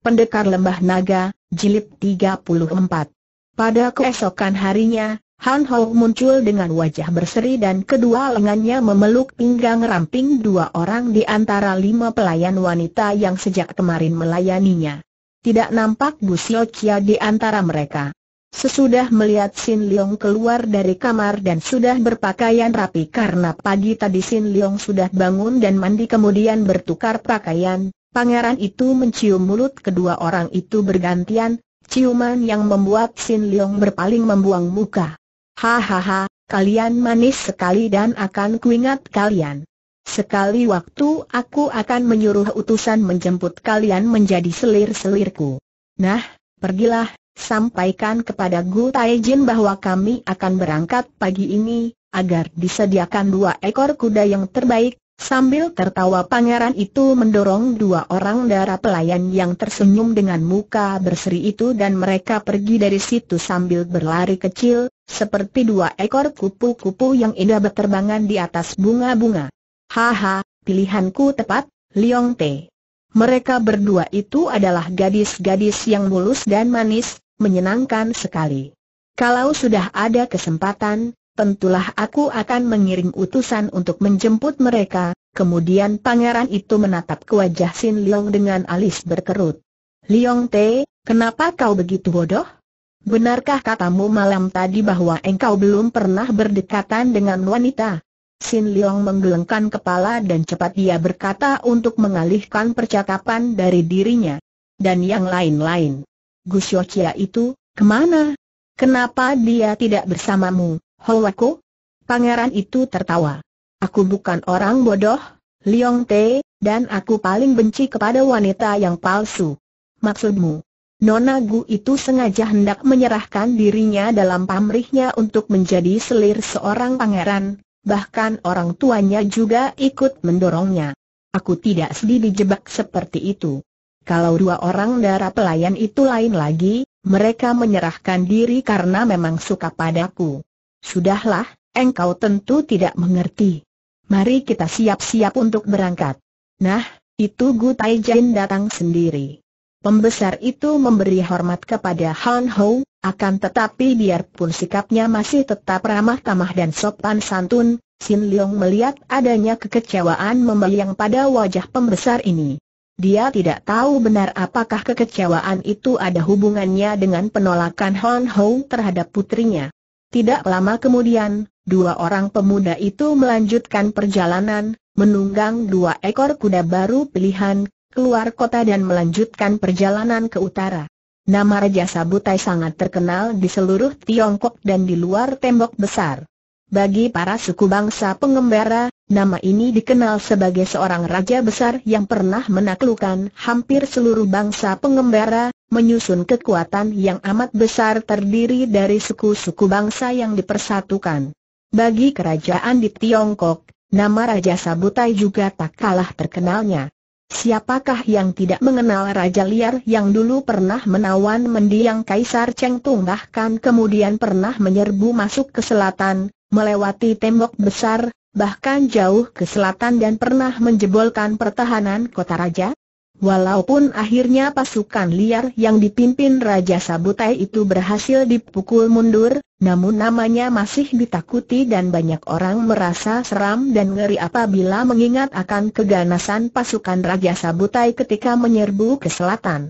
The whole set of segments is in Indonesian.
Pendekar Lembah Naga, Jilid 34. Pada keesokan harinya, Han Hou muncul dengan wajah berseri dan kedua lengannya memeluk pinggang ramping dua orang di antara lima pelayan wanita yang sejak kemarin melayaninya. Tidak nampak Bu Sio Chia di antara mereka. Sesudah melihat Sin Leong keluar dari kamar dan sudah berpakaian rapi karena pagi tadi Sin Leong sudah bangun dan mandi kemudian bertukar pakaian, Pangeran itu mencium mulut kedua orang itu bergantian, ciuman yang membuat Sin Leong berpaling membuang muka. Hahaha, kalian manis sekali dan akan kuingat kalian. Sekali waktu aku akan menyuruh utusan menjemput kalian menjadi selir-selirku. Nah, pergilah, sampaikan kepada Gu Taijin bahwa kami akan berangkat pagi ini, agar disediakan dua ekor kuda yang terbaik, Sambil tertawa pangeran itu mendorong dua orang darah pelayan yang tersenyum dengan muka berseri itu dan mereka pergi dari situ sambil berlari kecil, seperti dua ekor kupu-kupu yang indah berterbangan di atas bunga-bunga. Haha, pilihanku tepat, Liong Te. Mereka berdua itu adalah gadis-gadis yang mulus dan manis, menyenangkan sekali. Kalau sudah ada kesempatan, tentulah aku akan mengirim utusan untuk menjemput mereka. Kemudian pangeran itu menatap ke wajah Sin Leong dengan alis berkerut. Leong Te, kenapa kau begitu bodoh? Benarkah katamu malam tadi bahwa engkau belum pernah berdekatan dengan wanita? Sin Leong menggelengkan kepala dan cepat dia berkata untuk mengalihkan percakapan dari dirinya. Dan yang lain-lain. Gu Gusyokia itu, kemana? Kenapa dia tidak bersamamu? Hoaku? Pangeran itu tertawa. Aku bukan orang bodoh, Liong Te, dan aku paling benci kepada wanita yang palsu. Maksudmu? Nona Gu itu sengaja hendak menyerahkan dirinya dalam pamrihnya untuk menjadi selir seorang pangeran, bahkan orang tuanya juga ikut mendorongnya. Aku tidak sedih dijebak seperti itu. Kalau dua orang darah pelayan itu lain lagi, mereka menyerahkan diri karena memang suka padaku. Sudahlah, engkau tentu tidak mengerti. Mari kita siap-siap untuk berangkat. Nah, itu Gu Taijin datang sendiri. Pembesar itu memberi hormat kepada Han Hou, akan tetapi biarpun sikapnya masih tetap ramah tamah dan sopan santun, Sin Leong melihat adanya kekecewaan membayang pada wajah pembesar ini. Dia tidak tahu benar apakah kekecewaan itu ada hubungannya dengan penolakan Han Hou terhadap putrinya. Tidak lama kemudian, dua orang pemuda itu melanjutkan perjalanan, menunggang dua ekor kuda baru pilihan, keluar kota dan melanjutkan perjalanan ke utara. Nama Raja Sabutai sangat terkenal di seluruh Tiongkok dan di luar tembok besar. Bagi para suku bangsa pengembara, Nama ini dikenal sebagai seorang raja besar yang pernah menaklukkan hampir seluruh bangsa pengembara, menyusun kekuatan yang amat besar terdiri dari suku-suku bangsa yang dipersatukan. Bagi kerajaan di Tiongkok, nama Raja Sabutai juga tak kalah terkenalnya. Siapakah yang tidak mengenal Raja Liar yang dulu pernah menawan mendiang Kaisar Cheng Tung bahkan kemudian pernah menyerbu masuk ke selatan, melewati tembok besar, bahkan jauh ke selatan dan pernah menjebolkan pertahanan kota raja? Walaupun akhirnya pasukan liar yang dipimpin Raja Sabutai itu berhasil dipukul mundur, namun namanya masih ditakuti dan banyak orang merasa seram dan ngeri apabila mengingat akan keganasan pasukan Raja Sabutai ketika menyerbu ke selatan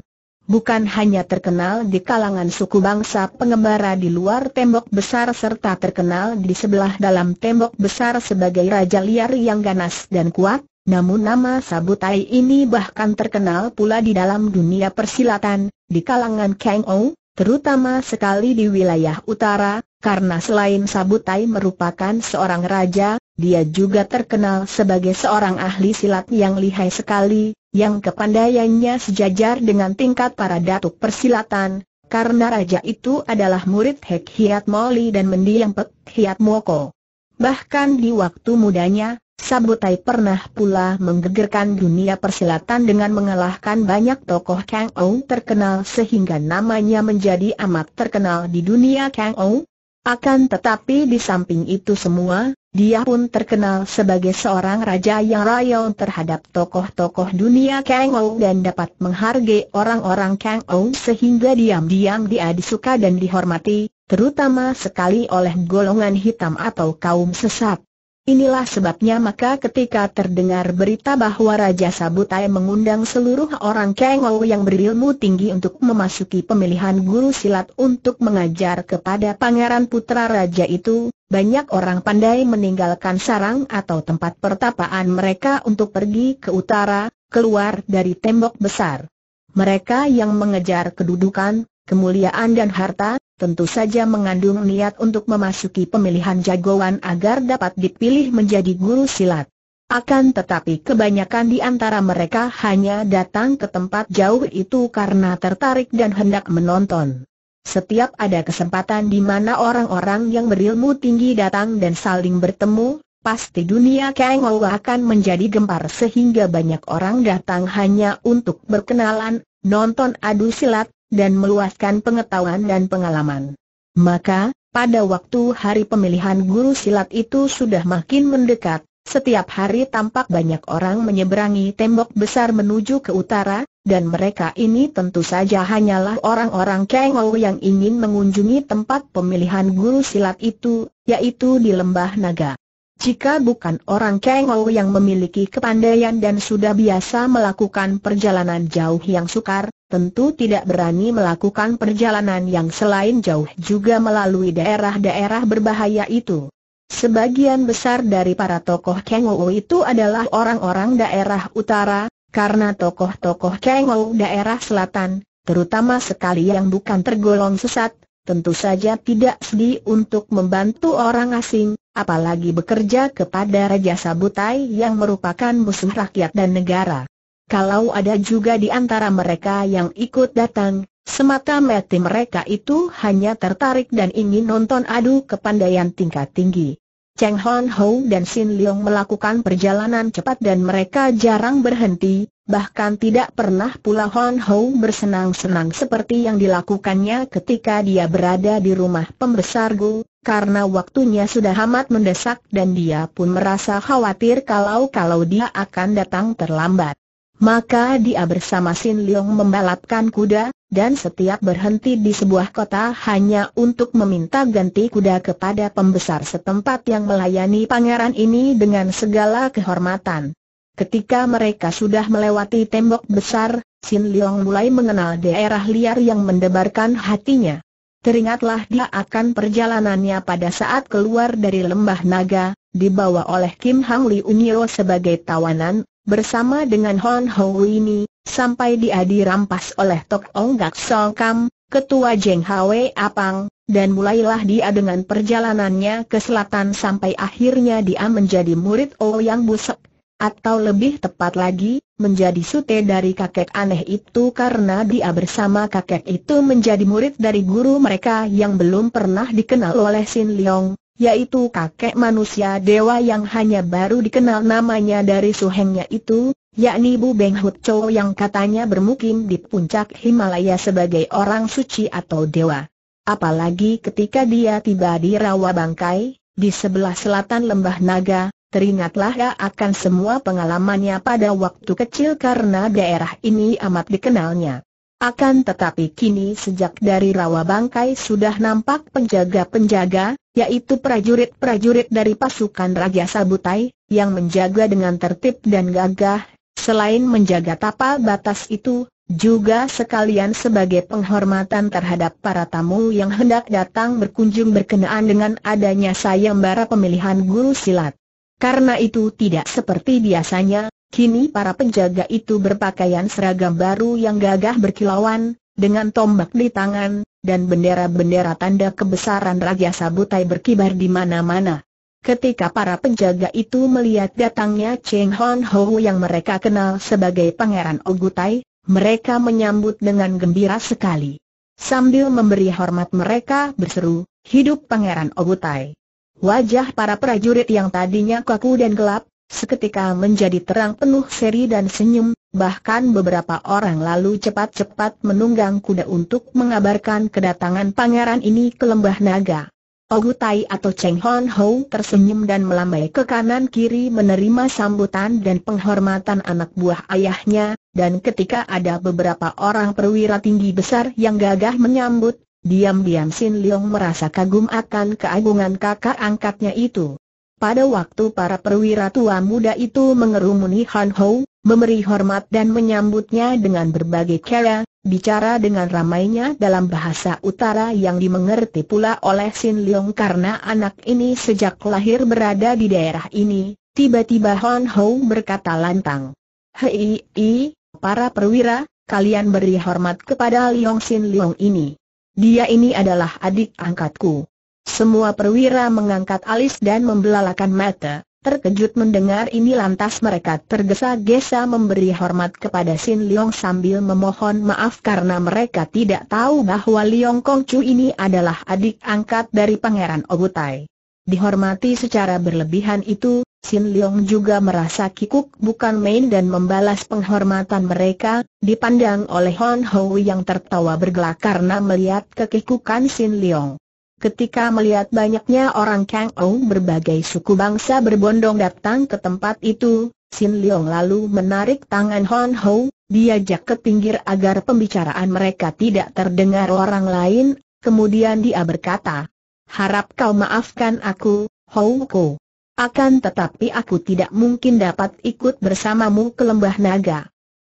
bukan hanya terkenal di kalangan suku bangsa pengembara di luar tembok besar serta terkenal di sebelah dalam tembok besar sebagai raja liar yang ganas dan kuat, namun nama Sabutai ini bahkan terkenal pula di dalam dunia persilatan, di kalangan Kang Ou, terutama sekali di wilayah utara, karena selain Sabutai merupakan seorang raja, dia juga terkenal sebagai seorang ahli silat yang lihai sekali, yang kepandaiannya sejajar dengan tingkat para datuk persilatan, karena raja itu adalah murid Hek Hiat Moli dan mendiang Pek Hiat Moko. Bahkan di waktu mudanya, Sabutai pernah pula menggegerkan dunia persilatan dengan mengalahkan banyak tokoh Kang Ou terkenal sehingga namanya menjadi amat terkenal di dunia Kang Ou. Akan tetapi di samping itu semua, dia pun terkenal sebagai seorang raja yang royal terhadap tokoh-tokoh dunia Kang Ou dan dapat menghargai orang-orang Kang Ou sehingga diam-diam dia disuka dan dihormati, terutama sekali oleh golongan hitam atau kaum sesat. Inilah sebabnya maka ketika terdengar berita bahwa Raja Sabutai mengundang seluruh orang Kengou yang berilmu tinggi untuk memasuki pemilihan guru silat untuk mengajar kepada pangeran putra raja itu, banyak orang pandai meninggalkan sarang atau tempat pertapaan mereka untuk pergi ke utara, keluar dari tembok besar. Mereka yang mengejar kedudukan, kemuliaan dan harta, tentu saja mengandung niat untuk memasuki pemilihan jagoan agar dapat dipilih menjadi guru silat. Akan tetapi kebanyakan di antara mereka hanya datang ke tempat jauh itu karena tertarik dan hendak menonton. Setiap ada kesempatan di mana orang-orang yang berilmu tinggi datang dan saling bertemu, pasti dunia Kang Ou akan menjadi gempar sehingga banyak orang datang hanya untuk berkenalan, nonton adu silat, dan meluaskan pengetahuan dan pengalaman. Maka, pada waktu hari pemilihan guru silat itu sudah makin mendekat, setiap hari tampak banyak orang menyeberangi tembok besar menuju ke utara, dan mereka ini tentu saja hanyalah orang-orang kengau yang ingin mengunjungi tempat pemilihan guru silat itu, yaitu di Lembah Naga. Jika bukan orang kengau yang memiliki kepandaian dan sudah biasa melakukan perjalanan jauh yang sukar, tentu tidak berani melakukan perjalanan yang selain jauh juga melalui daerah-daerah berbahaya itu. Sebagian besar dari para tokoh Kengou itu adalah orang-orang daerah utara, karena tokoh-tokoh Kengou daerah selatan, terutama sekali yang bukan tergolong sesat, tentu saja tidak sedih untuk membantu orang asing, apalagi bekerja kepada Raja Sabutai yang merupakan musuh rakyat dan negara. Kalau ada juga di antara mereka yang ikut datang, semata-mata mereka itu hanya tertarik dan ingin nonton adu kepandaian tingkat tinggi. Cheng Hon Ho dan Sin Leong melakukan perjalanan cepat dan mereka jarang berhenti, bahkan tidak pernah pula Hon Ho bersenang-senang seperti yang dilakukannya ketika dia berada di rumah pembesar Gu, karena waktunya sudah amat mendesak dan dia pun merasa khawatir kalau-kalau dia akan datang terlambat. Maka dia bersama Sin Leong membalapkan kuda, dan setiap berhenti di sebuah kota hanya untuk meminta ganti kuda kepada pembesar setempat yang melayani pangeran ini dengan segala kehormatan. Ketika mereka sudah melewati tembok besar, Sin Leong mulai mengenal daerah liar yang mendebarkan hatinya. Teringatlah dia akan perjalanannya pada saat keluar dari lembah naga, dibawa oleh Kim Hang Li Unyo sebagai tawanan Bersama dengan Hon Ho ini, sampai dia dirampas oleh Tok Ong Gak Sol Kam, ketua Jeng Hwe Apang, dan mulailah dia dengan perjalanannya ke selatan sampai akhirnya dia menjadi murid yang Busek, atau lebih tepat lagi, menjadi sute dari kakek aneh itu karena dia bersama kakek itu menjadi murid dari guru mereka yang belum pernah dikenal oleh Sin Leong, yaitu kakek manusia dewa yang hanya baru dikenal namanya dari suhengnya itu, yakni Bu Beng Hut Cho yang katanya bermukim di puncak Himalaya sebagai orang suci atau dewa. Apalagi ketika dia tiba di Rawa Bangkai, di sebelah selatan Lembah Naga, teringatlah akan semua pengalamannya pada waktu kecil karena daerah ini amat dikenalnya. Akan tetapi kini sejak dari rawa bangkai sudah nampak penjaga-penjaga, yaitu prajurit-prajurit dari pasukan Raja Sabutai, yang menjaga dengan tertib dan gagah, selain menjaga tapal batas itu, juga sekalian sebagai penghormatan terhadap para tamu yang hendak datang berkunjung berkenaan dengan adanya sayembara pemilihan guru silat. Karena itu tidak seperti biasanya, Kini para penjaga itu berpakaian seragam baru yang gagah berkilauan, dengan tombak di tangan, dan bendera-bendera tanda kebesaran Raja Sabutai berkibar di mana-mana. Ketika para penjaga itu melihat datangnya Cheng Hon Ho yang mereka kenal sebagai Pangeran Ogutai, mereka menyambut dengan gembira sekali. Sambil memberi hormat mereka berseru, hidup Pangeran Ogutai. Wajah para prajurit yang tadinya kaku dan gelap, Seketika menjadi terang penuh seri dan senyum, bahkan beberapa orang lalu cepat-cepat menunggang kuda untuk mengabarkan kedatangan pangeran ini ke lembah naga. Ogutai atau Cheng Hon Ho tersenyum dan melambai ke kanan kiri menerima sambutan dan penghormatan anak buah ayahnya, dan ketika ada beberapa orang perwira tinggi besar yang gagah menyambut, diam-diam Sin Leong merasa kagum akan keagungan kakak angkatnya itu. Pada waktu para perwira tua muda itu mengerumuni Han Ho, memberi hormat dan menyambutnya dengan berbagai cara, bicara dengan ramainya dalam bahasa utara yang dimengerti pula oleh Sin Leong karena anak ini sejak lahir berada di daerah ini, tiba-tiba Han Ho berkata lantang. Hei, i, para perwira, kalian beri hormat kepada Leong Sin Leong ini. Dia ini adalah adik angkatku. Semua perwira mengangkat alis dan membelalakan mata, terkejut mendengar ini lantas mereka tergesa-gesa memberi hormat kepada Sin Leong sambil memohon maaf karena mereka tidak tahu bahwa Leong Kong Chu ini adalah adik angkat dari Pangeran Obutai. Dihormati secara berlebihan itu, Sin Leong juga merasa kikuk bukan main dan membalas penghormatan mereka, dipandang oleh Hon Ho yang tertawa bergelak karena melihat kekikukan Sin Leong. Ketika melihat banyaknya orang Kang Ou berbagai suku bangsa berbondong datang ke tempat itu, Sin Leong lalu menarik tangan Hon Ho, diajak ke pinggir agar pembicaraan mereka tidak terdengar orang lain, kemudian dia berkata, Harap kau maafkan aku, Ho Ko. Akan tetapi aku tidak mungkin dapat ikut bersamamu ke lembah naga.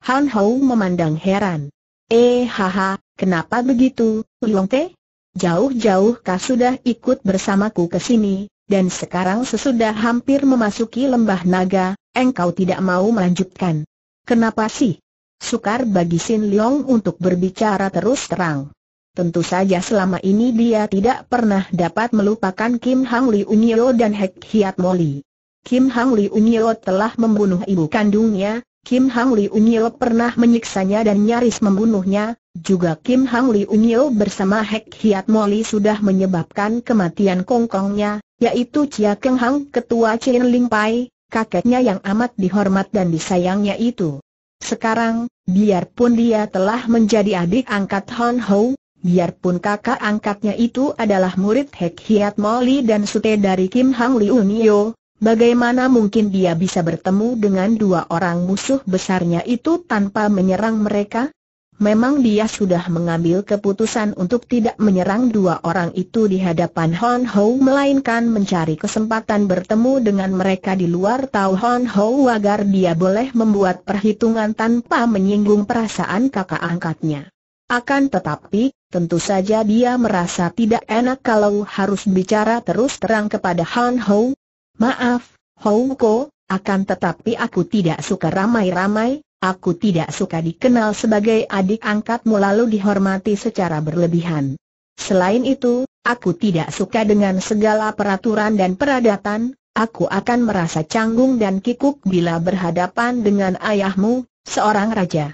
Han Hou memandang heran. Eh haha, kenapa begitu, Leong Teh? Jauh-jauh kau sudah ikut bersamaku ke sini, dan sekarang sesudah hampir memasuki lembah naga, engkau tidak mau melanjutkan. Kenapa sih? Sukar bagi Sin Leong untuk berbicara terus terang. Tentu saja selama ini dia tidak pernah dapat melupakan Kim Hang Li Unyo dan Hek Hiat Moli. Kim Hang Li Unyo telah membunuh ibu kandungnya, Kim Hang Li Unyil pernah menyiksanya dan nyaris membunuhnya, juga Kim Hang Li Unyil bersama Hek Hiat Moli sudah menyebabkan kematian kongkongnya, yaitu Chia Keng Hang ketua Chin Ling Pai, kakeknya yang amat dihormat dan disayangnya itu. Sekarang, biarpun dia telah menjadi adik angkat Hon Ho, biarpun kakak angkatnya itu adalah murid Hek Hiat Moli dan sute dari Kim Hang Li Unyil, Bagaimana mungkin dia bisa bertemu dengan dua orang musuh besarnya itu tanpa menyerang mereka? Memang dia sudah mengambil keputusan untuk tidak menyerang dua orang itu di hadapan Hon Ho melainkan mencari kesempatan bertemu dengan mereka di luar tahu Hon Ho agar dia boleh membuat perhitungan tanpa menyinggung perasaan kakak angkatnya. Akan tetapi, Tentu saja dia merasa tidak enak kalau harus bicara terus terang kepada Han Ho, Maaf, Houko, akan tetapi aku tidak suka ramai-ramai, aku tidak suka dikenal sebagai adik angkatmu lalu dihormati secara berlebihan. Selain itu, aku tidak suka dengan segala peraturan dan peradatan, aku akan merasa canggung dan kikuk bila berhadapan dengan ayahmu, seorang raja.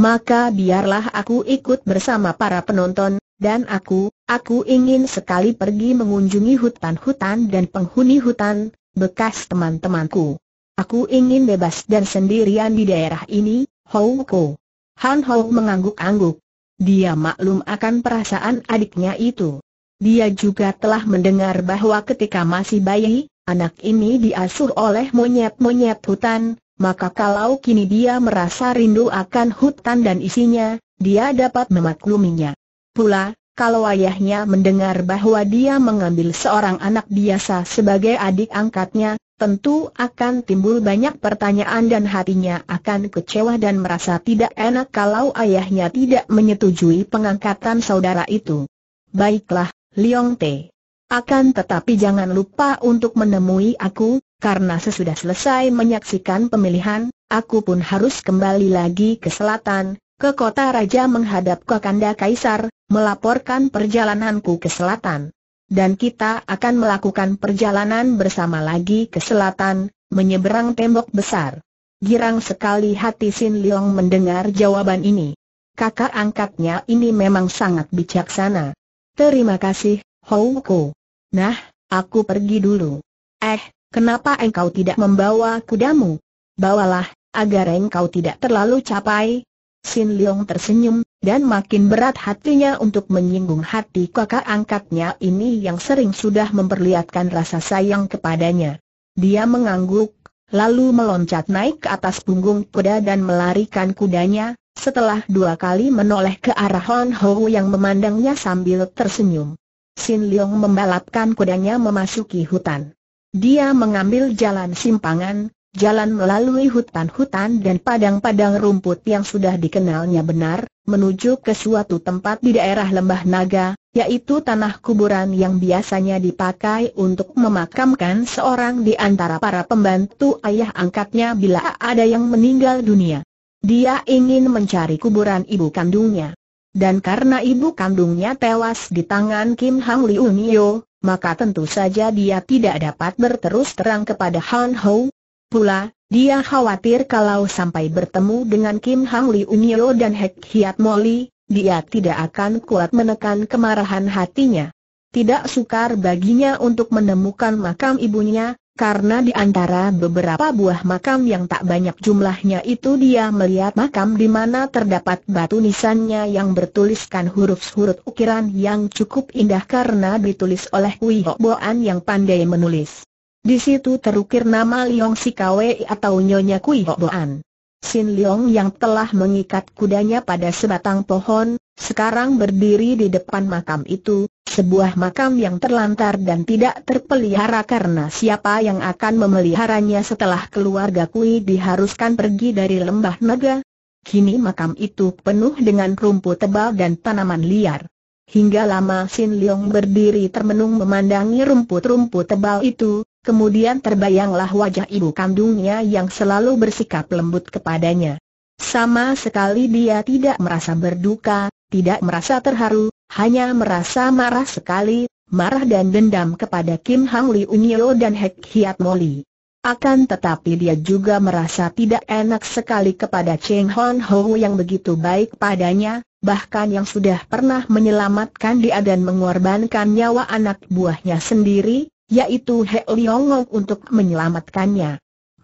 Maka biarlah aku ikut bersama para penonton, dan aku, aku ingin sekali pergi mengunjungi hutan-hutan dan penghuni hutan, bekas teman-temanku. Aku ingin bebas dan sendirian di daerah ini, Houko. Han Hou mengangguk-angguk. Dia maklum akan perasaan adiknya itu. Dia juga telah mendengar bahwa ketika masih bayi, anak ini diasuh oleh monyet-monyet hutan, maka kalau kini dia merasa rindu akan hutan dan isinya, dia dapat memakluminya. Pula, kalau ayahnya mendengar bahwa dia mengambil seorang anak biasa sebagai adik angkatnya, tentu akan timbul banyak pertanyaan dan hatinya akan kecewa dan merasa tidak enak kalau ayahnya tidak menyetujui pengangkatan saudara itu. Baiklah, Liong Te. Akan tetapi jangan lupa untuk menemui aku, karena sesudah selesai menyaksikan pemilihan, aku pun harus kembali lagi ke selatan, ke kota raja menghadap Kakanda Kaisar, melaporkan perjalananku ke selatan. Dan kita akan melakukan perjalanan bersama lagi ke selatan, menyeberang tembok besar. Girang sekali hati Sin Leong mendengar jawaban ini. Kakak angkatnya ini memang sangat bijaksana. Terima kasih, Houko. Nah, aku pergi dulu. Eh, kenapa engkau tidak membawa kudamu? Bawalah, agar engkau tidak terlalu capai, Sin Leong tersenyum, dan makin berat hatinya untuk menyinggung hati kakak angkatnya ini yang sering sudah memperlihatkan rasa sayang kepadanya. Dia mengangguk, lalu meloncat naik ke atas punggung kuda dan melarikan kudanya, setelah dua kali menoleh ke arah Hon Ho yang memandangnya sambil tersenyum. Sin Leong membalapkan kudanya memasuki hutan. Dia mengambil jalan simpangan, Jalan melalui hutan-hutan dan padang-padang rumput yang sudah dikenalnya benar, menuju ke suatu tempat di daerah Lembah Naga, yaitu tanah kuburan yang biasanya dipakai untuk memakamkan seorang di antara para pembantu ayah angkatnya bila ada yang meninggal dunia. Dia ingin mencari kuburan ibu kandungnya. Dan karena ibu kandungnya tewas di tangan Kim Hang Liu Nio, maka tentu saja dia tidak dapat berterus terang kepada Han Ho, Pula, dia khawatir kalau sampai bertemu dengan Kim Hang Li Unyo dan Hek Hiat Moli, dia tidak akan kuat menekan kemarahan hatinya. Tidak sukar baginya untuk menemukan makam ibunya, karena di antara beberapa buah makam yang tak banyak jumlahnya itu dia melihat makam di mana terdapat batu nisannya yang bertuliskan huruf-huruf ukiran yang cukup indah karena ditulis oleh Wihok Boan yang pandai menulis. Di situ terukir nama Liong Sikawei atau Nyonya Kui Boan. Sin Liong yang telah mengikat kudanya pada sebatang pohon, sekarang berdiri di depan makam itu, sebuah makam yang terlantar dan tidak terpelihara karena siapa yang akan memeliharanya setelah keluarga Kui diharuskan pergi dari lembah naga. Kini makam itu penuh dengan rumput tebal dan tanaman liar. Hingga lama Sin Leong berdiri termenung memandangi rumput-rumput tebal itu, kemudian terbayanglah wajah ibu kandungnya yang selalu bersikap lembut kepadanya. Sama sekali dia tidak merasa berduka, tidak merasa terharu, hanya merasa marah sekali, marah dan dendam kepada Kim Hang Li Unyo dan Hek Hiat Moli. Akan tetapi dia juga merasa tidak enak sekali kepada Cheng Hon Ho yang begitu baik padanya, bahkan yang sudah pernah menyelamatkan dia dan mengorbankan nyawa anak buahnya sendiri, yaitu He Liongong untuk menyelamatkannya.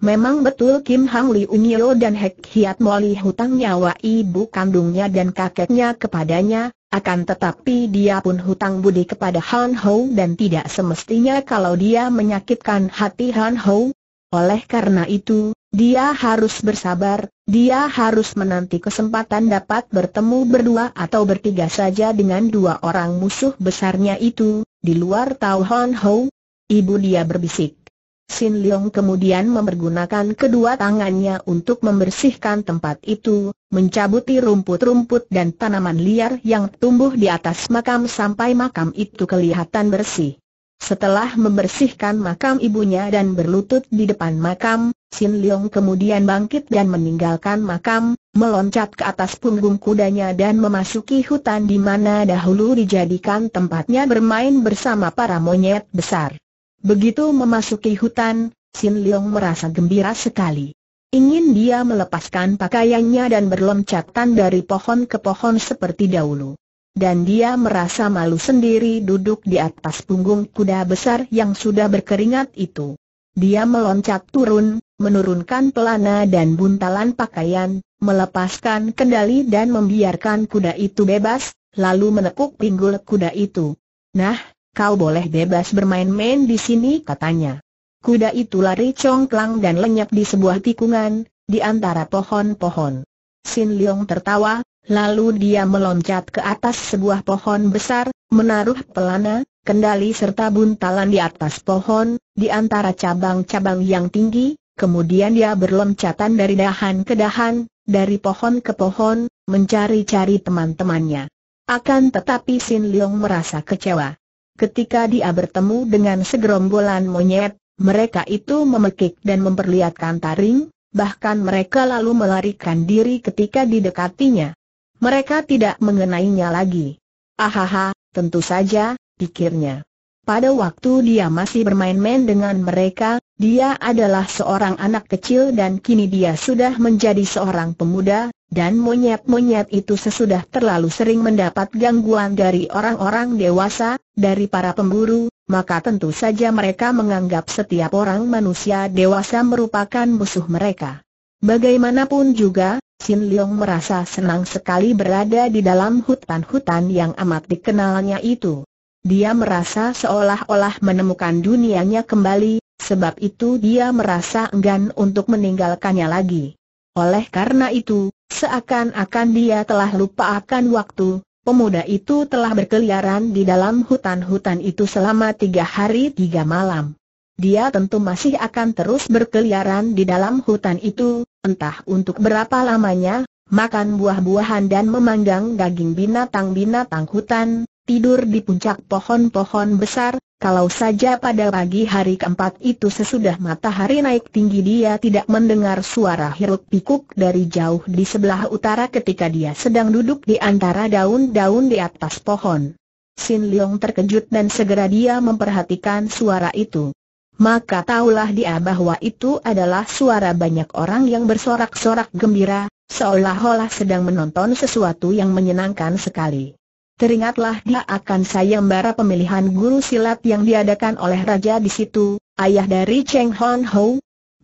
Memang betul Kim Hang Li Unyo dan Hek Hiat Moli hutang nyawa ibu kandungnya dan kakeknya kepadanya, akan tetapi dia pun hutang budi kepada Han Ho dan tidak semestinya kalau dia menyakitkan hati Han Ho. Oleh karena itu, dia harus bersabar, dia harus menanti kesempatan dapat bertemu berdua atau bertiga saja dengan dua orang musuh besarnya itu, di luar tahu Han Ho. Ibu dia berbisik. Sin Leong kemudian mempergunakan kedua tangannya untuk membersihkan tempat itu, mencabuti rumput-rumput dan tanaman liar yang tumbuh di atas makam sampai makam itu kelihatan bersih. Setelah membersihkan makam ibunya dan berlutut di depan makam, Sin Leong kemudian bangkit dan meninggalkan makam, meloncat ke atas punggung kudanya dan memasuki hutan di mana dahulu dijadikan tempatnya bermain bersama para monyet besar. Begitu memasuki hutan, Sin Leong merasa gembira sekali. Ingin dia melepaskan pakaiannya dan berloncatan dari pohon ke pohon seperti dahulu. Dan dia merasa malu sendiri duduk di atas punggung kuda besar yang sudah berkeringat itu. Dia meloncat turun, menurunkan pelana dan buntalan pakaian, melepaskan kendali dan membiarkan kuda itu bebas, lalu menekuk pinggul kuda itu. Nah, Kau boleh bebas bermain-main di sini katanya. Kuda itu lari congklang dan lenyap di sebuah tikungan, di antara pohon-pohon. Sin Leong tertawa, lalu dia meloncat ke atas sebuah pohon besar, menaruh pelana, kendali serta buntalan di atas pohon, di antara cabang-cabang yang tinggi, kemudian dia berloncatan dari dahan ke dahan, dari pohon ke pohon, mencari-cari teman-temannya. Akan tetapi Sin Leong merasa kecewa. Ketika dia bertemu dengan segerombolan monyet, mereka itu memekik dan memperlihatkan taring, bahkan mereka lalu melarikan diri ketika didekatinya. Mereka tidak mengenainya lagi. Ahaha, tentu saja, pikirnya. Pada waktu dia masih bermain-main dengan mereka, dia adalah seorang anak kecil dan kini dia sudah menjadi seorang pemuda, dan monyet-monyet itu sesudah terlalu sering mendapat gangguan dari orang-orang dewasa, dari para pemburu, maka tentu saja mereka menganggap setiap orang manusia dewasa merupakan musuh mereka. Bagaimanapun juga, Sin Leong merasa senang sekali berada di dalam hutan-hutan yang amat dikenalnya itu. Dia merasa seolah-olah menemukan dunianya kembali, sebab itu dia merasa enggan untuk meninggalkannya lagi. Oleh karena itu, Seakan-akan dia telah lupa akan waktu, pemuda itu telah berkeliaran di dalam hutan-hutan itu selama tiga hari tiga malam. Dia tentu masih akan terus berkeliaran di dalam hutan itu, entah untuk berapa lamanya, makan buah-buahan dan memanggang daging binatang-binatang hutan, tidur di puncak pohon-pohon besar, kalau saja pada pagi hari keempat itu sesudah matahari naik tinggi dia tidak mendengar suara hiruk pikuk dari jauh di sebelah utara ketika dia sedang duduk di antara daun-daun di atas pohon. Sin Leong terkejut dan segera dia memperhatikan suara itu. Maka tahulah dia bahwa itu adalah suara banyak orang yang bersorak-sorak gembira, seolah-olah sedang menonton sesuatu yang menyenangkan sekali. Teringatlah dia akan sayembara pemilihan guru silat yang diadakan oleh raja di situ, ayah dari Cheng Hon Ho.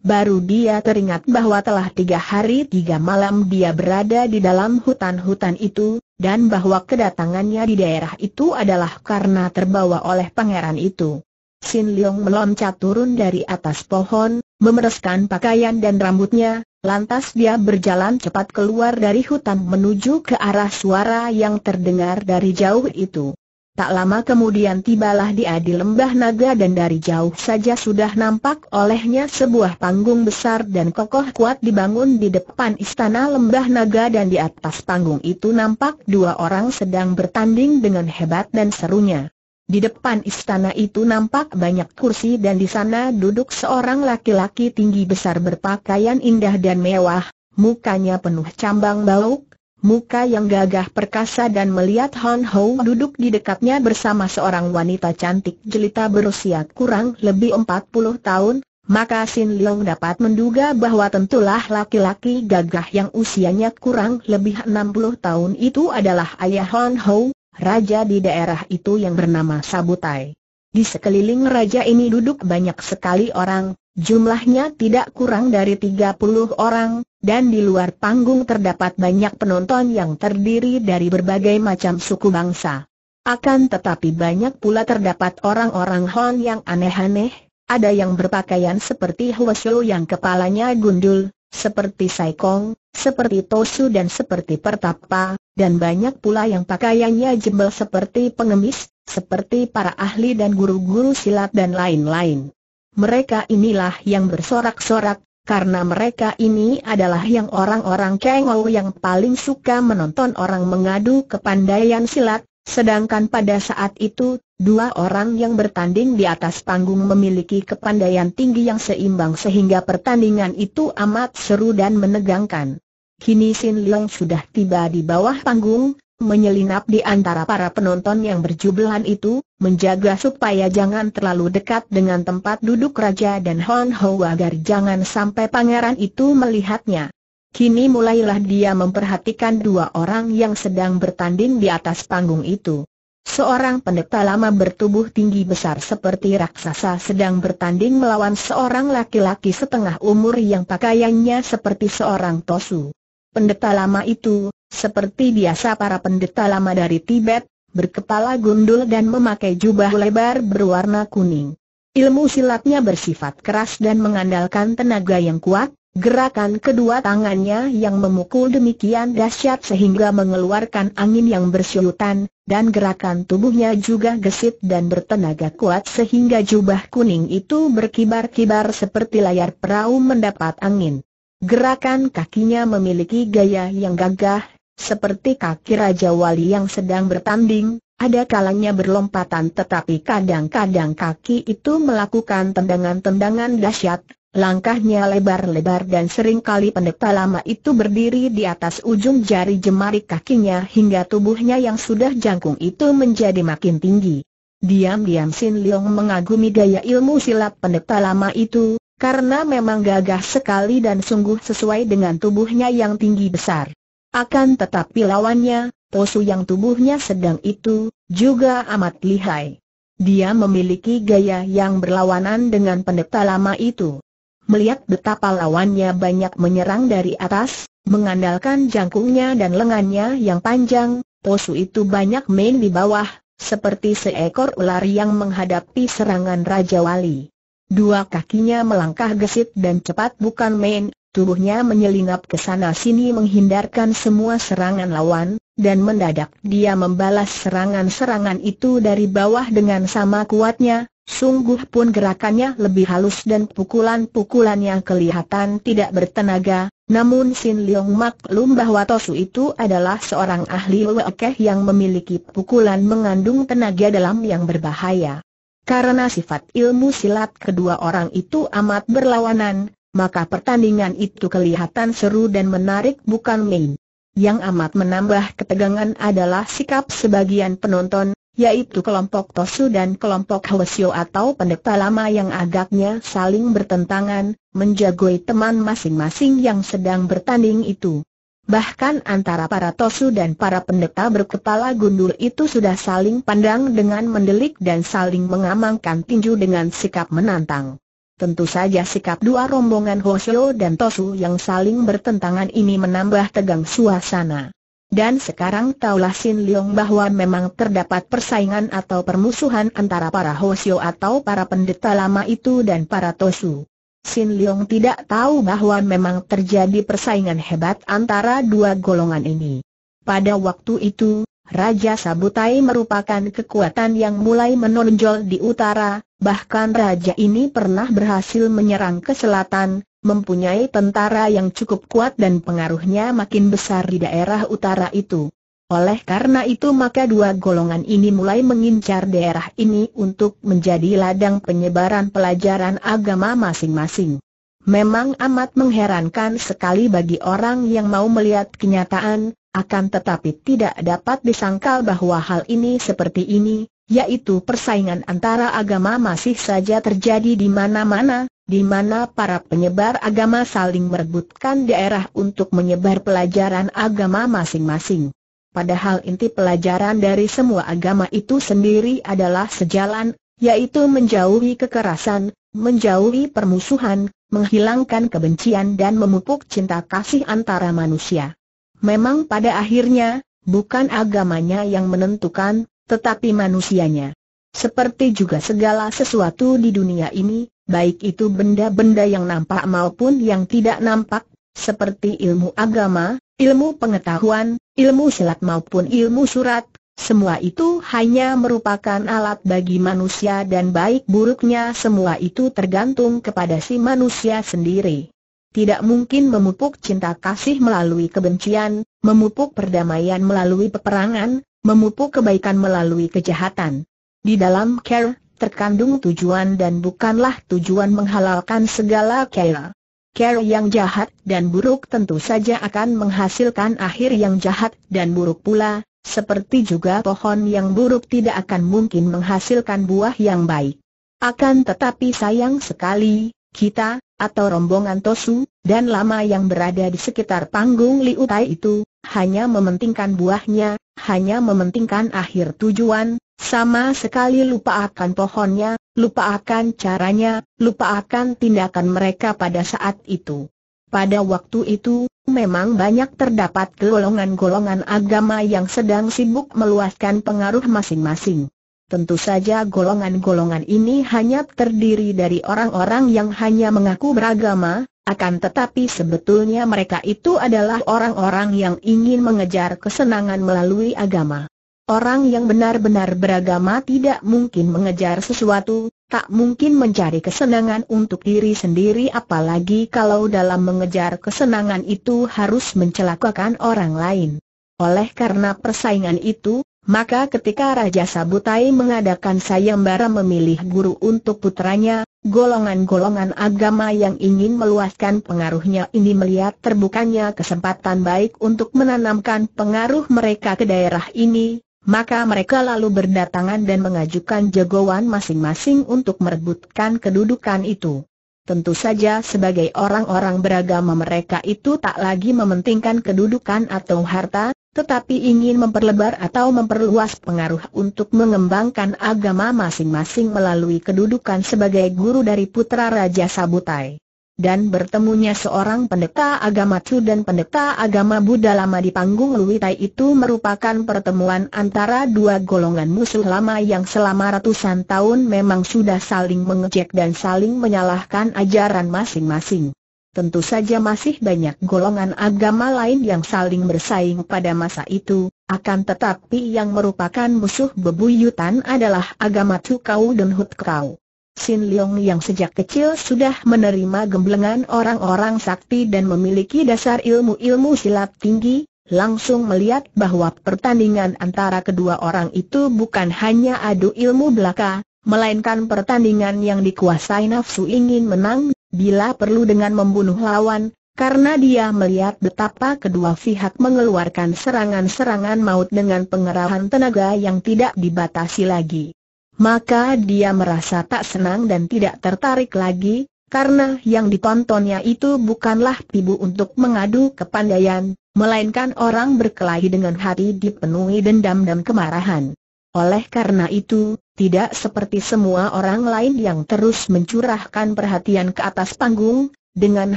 Baru dia teringat bahwa telah tiga hari tiga malam dia berada di dalam hutan-hutan itu, dan bahwa kedatangannya di daerah itu adalah karena terbawa oleh pangeran itu. Xin Leong meloncat turun dari atas pohon, memereskan pakaian dan rambutnya, Lantas dia berjalan cepat keluar dari hutan menuju ke arah suara yang terdengar dari jauh itu. Tak lama kemudian tibalah dia di lembah naga dan dari jauh saja sudah nampak olehnya sebuah panggung besar dan kokoh kuat dibangun di depan istana lembah naga dan di atas panggung itu nampak dua orang sedang bertanding dengan hebat dan serunya. Di depan istana itu nampak banyak kursi dan di sana duduk seorang laki-laki tinggi besar berpakaian indah dan mewah, mukanya penuh cambang bauk, muka yang gagah perkasa dan melihat Han Ho duduk di dekatnya bersama seorang wanita cantik jelita berusia kurang lebih 40 tahun, maka Sin Leong dapat menduga bahwa tentulah laki-laki gagah yang usianya kurang lebih 60 tahun itu adalah ayah Han Ho, raja di daerah itu yang bernama Sabutai. Di sekeliling raja ini duduk banyak sekali orang, jumlahnya tidak kurang dari 30 orang, dan di luar panggung terdapat banyak penonton yang terdiri dari berbagai macam suku bangsa. Akan tetapi banyak pula terdapat orang-orang Hon yang aneh-aneh, ada yang berpakaian seperti Shou yang kepalanya gundul, seperti Saikong, seperti Tosu dan seperti Pertapa, dan banyak pula yang pakaiannya jebel seperti pengemis, seperti para ahli dan guru-guru silat dan lain-lain. Mereka inilah yang bersorak-sorak, karena mereka ini adalah yang orang-orang Kengou yang paling suka menonton orang mengadu kepandaian silat, sedangkan pada saat itu, dua orang yang bertanding di atas panggung memiliki kepandaian tinggi yang seimbang sehingga pertandingan itu amat seru dan menegangkan. Kini Sin Leong sudah tiba di bawah panggung, menyelinap di antara para penonton yang berjubelan itu, menjaga supaya jangan terlalu dekat dengan tempat duduk raja dan Hon Ho agar jangan sampai pangeran itu melihatnya. Kini mulailah dia memperhatikan dua orang yang sedang bertanding di atas panggung itu. Seorang pendeta lama bertubuh tinggi besar seperti raksasa sedang bertanding melawan seorang laki-laki setengah umur yang pakaiannya seperti seorang tosu pendeta lama itu, seperti biasa para pendeta lama dari Tibet, berkepala gundul dan memakai jubah lebar berwarna kuning. Ilmu silatnya bersifat keras dan mengandalkan tenaga yang kuat, gerakan kedua tangannya yang memukul demikian dahsyat sehingga mengeluarkan angin yang bersyutan, dan gerakan tubuhnya juga gesit dan bertenaga kuat sehingga jubah kuning itu berkibar-kibar seperti layar perahu mendapat angin. Gerakan kakinya memiliki gaya yang gagah, seperti kaki Raja Wali yang sedang bertanding, ada kalanya berlompatan tetapi kadang-kadang kaki itu melakukan tendangan-tendangan dahsyat, langkahnya lebar-lebar dan seringkali pendeta lama itu berdiri di atas ujung jari jemari kakinya hingga tubuhnya yang sudah jangkung itu menjadi makin tinggi. Diam-diam Sin Leong mengagumi gaya ilmu silap pendeta lama itu, karena memang gagah sekali dan sungguh sesuai dengan tubuhnya yang tinggi besar. Akan tetapi lawannya, Tosu yang tubuhnya sedang itu, juga amat lihai. Dia memiliki gaya yang berlawanan dengan pendeta lama itu. Melihat betapa lawannya banyak menyerang dari atas, mengandalkan jangkungnya dan lengannya yang panjang, Tosu itu banyak main di bawah, seperti seekor ular yang menghadapi serangan Raja Wali. Dua kakinya melangkah gesit dan cepat bukan main, tubuhnya menyelinap ke sana sini menghindarkan semua serangan lawan, dan mendadak dia membalas serangan-serangan itu dari bawah dengan sama kuatnya, sungguh pun gerakannya lebih halus dan pukulan-pukulannya kelihatan tidak bertenaga, namun Sin Leong maklum bahwa Tosu itu adalah seorang ahli wekeh yang memiliki pukulan mengandung tenaga dalam yang berbahaya. Karena sifat ilmu silat kedua orang itu amat berlawanan, maka pertandingan itu kelihatan seru dan menarik bukan main. Yang amat menambah ketegangan adalah sikap sebagian penonton, yaitu kelompok Tosu dan kelompok Hwasyo atau pendeta lama yang agaknya saling bertentangan, menjagoi teman masing-masing yang sedang bertanding itu. Bahkan antara para tosu dan para pendeta berkepala gundul itu sudah saling pandang dengan mendelik dan saling mengamankan tinju dengan sikap menantang. Tentu saja sikap dua rombongan Hoshio dan Tosu yang saling bertentangan ini menambah tegang suasana. Dan sekarang taulah Sin Leong bahwa memang terdapat persaingan atau permusuhan antara para Hoshio atau para pendeta lama itu dan para Tosu. Sin Leong tidak tahu bahwa memang terjadi persaingan hebat antara dua golongan ini. Pada waktu itu, Raja Sabutai merupakan kekuatan yang mulai menonjol di utara, bahkan raja ini pernah berhasil menyerang ke selatan, mempunyai tentara yang cukup kuat dan pengaruhnya makin besar di daerah utara itu. Oleh karena itu maka dua golongan ini mulai mengincar daerah ini untuk menjadi ladang penyebaran pelajaran agama masing-masing. Memang amat mengherankan sekali bagi orang yang mau melihat kenyataan, akan tetapi tidak dapat disangkal bahwa hal ini seperti ini, yaitu persaingan antara agama masih saja terjadi di mana-mana, di mana para penyebar agama saling merebutkan daerah untuk menyebar pelajaran agama masing-masing padahal inti pelajaran dari semua agama itu sendiri adalah sejalan, yaitu menjauhi kekerasan, menjauhi permusuhan, menghilangkan kebencian dan memupuk cinta kasih antara manusia. Memang pada akhirnya, bukan agamanya yang menentukan, tetapi manusianya. Seperti juga segala sesuatu di dunia ini, baik itu benda-benda yang nampak maupun yang tidak nampak, seperti ilmu agama, ilmu pengetahuan, ilmu silat maupun ilmu surat, semua itu hanya merupakan alat bagi manusia dan baik buruknya semua itu tergantung kepada si manusia sendiri. Tidak mungkin memupuk cinta kasih melalui kebencian, memupuk perdamaian melalui peperangan, memupuk kebaikan melalui kejahatan. Di dalam care, terkandung tujuan dan bukanlah tujuan menghalalkan segala care. Cara yang jahat dan buruk tentu saja akan menghasilkan akhir yang jahat dan buruk pula, seperti juga pohon yang buruk tidak akan mungkin menghasilkan buah yang baik. Akan tetapi sayang sekali, kita, atau rombongan Tosu, dan lama yang berada di sekitar panggung Liutai itu, hanya mementingkan buahnya, hanya mementingkan akhir tujuan, sama sekali lupa akan pohonnya, lupa akan caranya, lupa akan tindakan mereka pada saat itu. Pada waktu itu, memang banyak terdapat golongan-golongan agama yang sedang sibuk meluaskan pengaruh masing-masing. Tentu saja golongan-golongan ini hanya terdiri dari orang-orang yang hanya mengaku beragama, akan tetapi sebetulnya mereka itu adalah orang-orang yang ingin mengejar kesenangan melalui agama. Orang yang benar-benar beragama tidak mungkin mengejar sesuatu, tak mungkin mencari kesenangan untuk diri sendiri apalagi kalau dalam mengejar kesenangan itu harus mencelakakan orang lain. Oleh karena persaingan itu, maka ketika Raja Sabutai mengadakan sayembara memilih guru untuk putranya, golongan-golongan agama yang ingin meluaskan pengaruhnya ini melihat terbukanya kesempatan baik untuk menanamkan pengaruh mereka ke daerah ini, maka mereka lalu berdatangan dan mengajukan jagoan masing-masing untuk merebutkan kedudukan itu. Tentu saja sebagai orang-orang beragama mereka itu tak lagi mementingkan kedudukan atau harta, tetapi ingin memperlebar atau memperluas pengaruh untuk mengembangkan agama masing-masing melalui kedudukan sebagai guru dari putra Raja Sabutai dan bertemunya seorang pendeta agama Chu dan pendeta agama Buddha lama di panggung Luwitai itu merupakan pertemuan antara dua golongan musuh lama yang selama ratusan tahun memang sudah saling mengejek dan saling menyalahkan ajaran masing-masing. Tentu saja masih banyak golongan agama lain yang saling bersaing pada masa itu, akan tetapi yang merupakan musuh bebuyutan adalah agama Chu Kau dan Hut Kau. Sin Leong yang sejak kecil sudah menerima gemblengan orang-orang sakti dan memiliki dasar ilmu-ilmu silat tinggi, langsung melihat bahwa pertandingan antara kedua orang itu bukan hanya adu ilmu belaka, melainkan pertandingan yang dikuasai nafsu ingin menang, bila perlu dengan membunuh lawan, karena dia melihat betapa kedua pihak mengeluarkan serangan-serangan maut dengan pengerahan tenaga yang tidak dibatasi lagi maka dia merasa tak senang dan tidak tertarik lagi, karena yang ditontonnya itu bukanlah pibu untuk mengadu kepandaian, melainkan orang berkelahi dengan hati dipenuhi dendam dan kemarahan. Oleh karena itu, tidak seperti semua orang lain yang terus mencurahkan perhatian ke atas panggung, dengan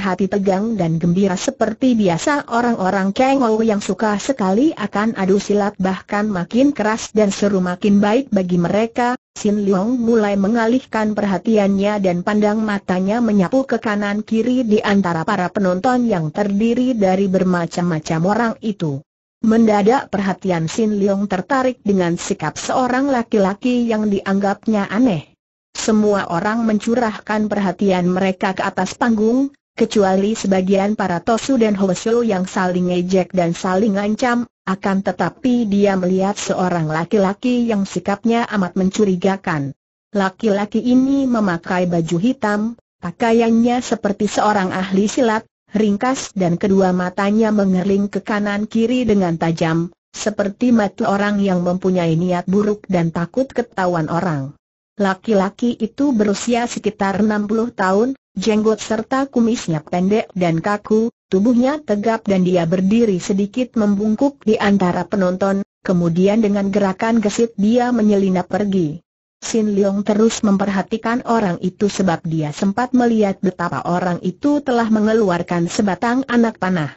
hati tegang dan gembira seperti biasa orang-orang kengau yang suka sekali akan adu silat bahkan makin keras dan seru makin baik bagi mereka, Sin Leong mulai mengalihkan perhatiannya dan pandang matanya menyapu ke kanan-kiri di antara para penonton yang terdiri dari bermacam-macam orang itu. Mendadak perhatian Sin Leong tertarik dengan sikap seorang laki-laki yang dianggapnya aneh. Semua orang mencurahkan perhatian mereka ke atas panggung, kecuali sebagian para Tosu dan Hoshu yang saling ejek dan saling ancam, akan tetapi dia melihat seorang laki-laki yang sikapnya amat mencurigakan. Laki-laki ini memakai baju hitam, pakaiannya seperti seorang ahli silat, ringkas dan kedua matanya mengerling ke kanan kiri dengan tajam, seperti mata orang yang mempunyai niat buruk dan takut ketahuan orang. Laki-laki itu berusia sekitar 60 tahun, Jenggot serta kumisnya pendek dan kaku, tubuhnya tegap dan dia berdiri sedikit membungkuk di antara penonton, kemudian dengan gerakan gesit dia menyelinap pergi. Sin Leong terus memperhatikan orang itu sebab dia sempat melihat betapa orang itu telah mengeluarkan sebatang anak panah.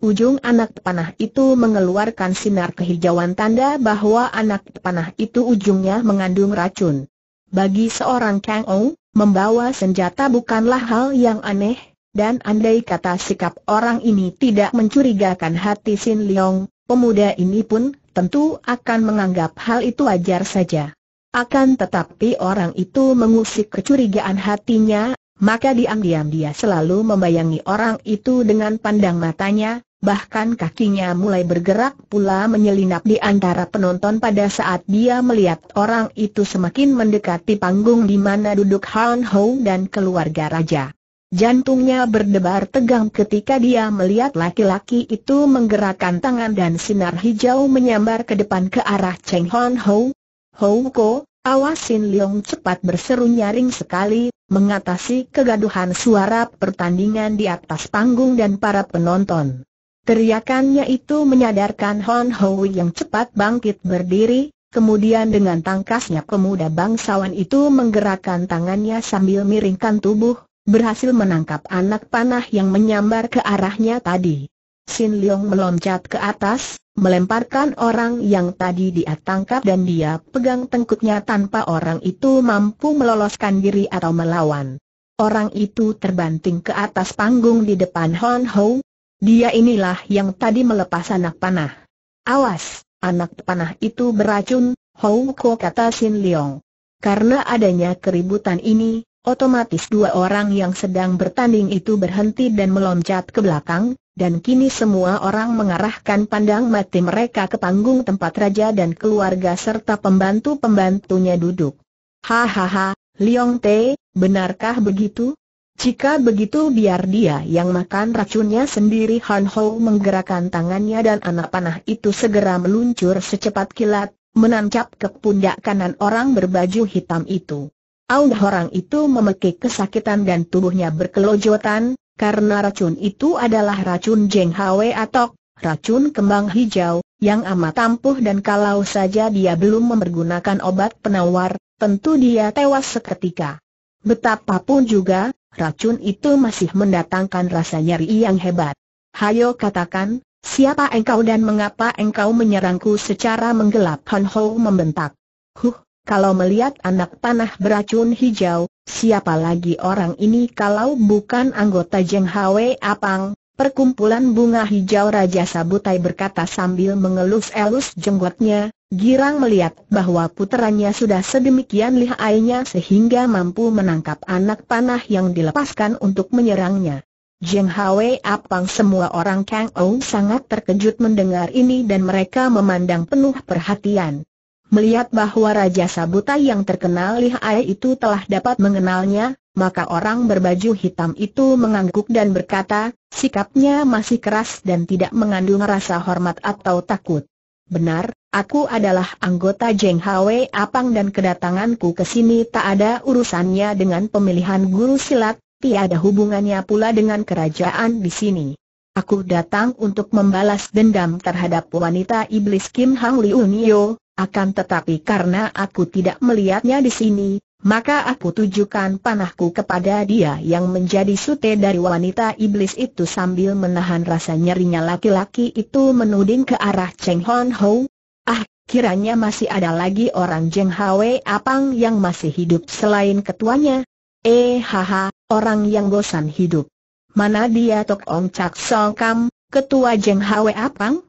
Ujung anak panah itu mengeluarkan sinar kehijauan tanda bahwa anak panah itu ujungnya mengandung racun. Bagi seorang Kang Ong, membawa senjata bukanlah hal yang aneh, dan andai kata sikap orang ini tidak mencurigakan hati Sin Leong, pemuda ini pun tentu akan menganggap hal itu wajar saja. Akan tetapi orang itu mengusik kecurigaan hatinya, maka diam-diam dia selalu membayangi orang itu dengan pandang matanya, bahkan kakinya mulai bergerak pula menyelinap di antara penonton pada saat dia melihat orang itu semakin mendekati panggung di mana duduk Han Ho dan keluarga raja. Jantungnya berdebar tegang ketika dia melihat laki-laki itu menggerakkan tangan dan sinar hijau menyambar ke depan ke arah Cheng Han Ho. Ho Ko, awasin Leong cepat berseru nyaring sekali, mengatasi kegaduhan suara pertandingan di atas panggung dan para penonton. Teriakannya itu menyadarkan Hon Ho yang cepat bangkit berdiri, kemudian dengan tangkasnya pemuda bangsawan itu menggerakkan tangannya sambil miringkan tubuh, berhasil menangkap anak panah yang menyambar ke arahnya tadi. Sin Leong meloncat ke atas, melemparkan orang yang tadi dia tangkap dan dia pegang tengkuknya tanpa orang itu mampu meloloskan diri atau melawan. Orang itu terbanting ke atas panggung di depan Hon Ho, dia inilah yang tadi melepas anak panah. Awas, anak panah itu beracun, Hou Ko kata Sin Leong. Karena adanya keributan ini, otomatis dua orang yang sedang bertanding itu berhenti dan meloncat ke belakang, dan kini semua orang mengarahkan pandang mati mereka ke panggung tempat raja dan keluarga serta pembantu-pembantunya duduk. Hahaha, Leong Te, benarkah begitu? Jika begitu biar dia yang makan racunnya sendiri Han Ho menggerakkan tangannya dan anak panah itu segera meluncur secepat kilat, menancap ke pundak kanan orang berbaju hitam itu. Aung orang itu memekik kesakitan dan tubuhnya berkelojotan, karena racun itu adalah racun Jeng Hwe Atok, racun kembang hijau, yang amat ampuh dan kalau saja dia belum mempergunakan obat penawar, tentu dia tewas seketika. Betapapun juga, Racun itu masih mendatangkan rasa nyeri yang hebat. Hayo katakan, siapa engkau dan mengapa engkau menyerangku secara menggelap? Han Ho membentak. Huh, kalau melihat anak panah beracun hijau, siapa lagi orang ini kalau bukan anggota Jeng Hwe Apang? Perkumpulan bunga hijau Raja Sabutai berkata sambil mengelus-elus jenggotnya, Girang melihat bahwa puterannya sudah sedemikian lihainya sehingga mampu menangkap anak panah yang dilepaskan untuk menyerangnya. Jeng Hwe Apang semua orang Kang Ou sangat terkejut mendengar ini dan mereka memandang penuh perhatian. Melihat bahwa Raja Sabuta yang terkenal lihai itu telah dapat mengenalnya, maka orang berbaju hitam itu mengangguk dan berkata, sikapnya masih keras dan tidak mengandung rasa hormat atau takut. Benar, Aku adalah anggota Jeng Hwe Apang dan kedatanganku ke sini tak ada urusannya dengan pemilihan guru silat, tiada hubungannya pula dengan kerajaan di sini. Aku datang untuk membalas dendam terhadap wanita iblis Kim Hang Li Unio. akan tetapi karena aku tidak melihatnya di sini, maka aku tujukan panahku kepada dia yang menjadi sute dari wanita iblis itu sambil menahan rasa nyerinya laki-laki itu menuding ke arah Cheng Hon Ho, Kiranya masih ada lagi orang Jeng Hwe Apang yang masih hidup selain ketuanya. Eh haha, orang yang bosan hidup. Mana dia Tok Ong Cak Song Kam, ketua Jeng Hwe Apang?